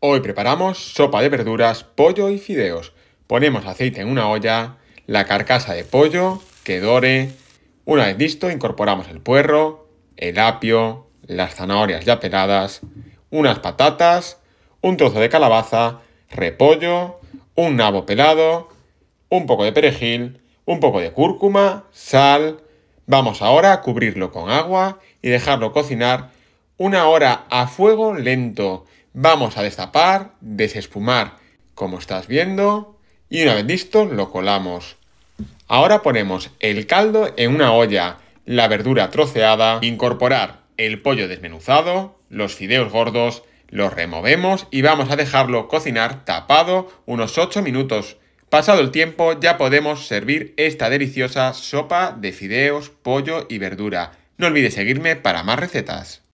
Hoy preparamos sopa de verduras, pollo y fideos. Ponemos aceite en una olla, la carcasa de pollo, que dore. Una vez listo, incorporamos el puerro, el apio, las zanahorias ya peladas, unas patatas, un trozo de calabaza, repollo, un nabo pelado, un poco de perejil, un poco de cúrcuma, sal. Vamos ahora a cubrirlo con agua y dejarlo cocinar una hora a fuego lento Vamos a destapar, desespumar, como estás viendo, y una vez listo lo colamos. Ahora ponemos el caldo en una olla, la verdura troceada, incorporar el pollo desmenuzado, los fideos gordos, los removemos y vamos a dejarlo cocinar tapado unos 8 minutos. Pasado el tiempo ya podemos servir esta deliciosa sopa de fideos, pollo y verdura. No olvides seguirme para más recetas.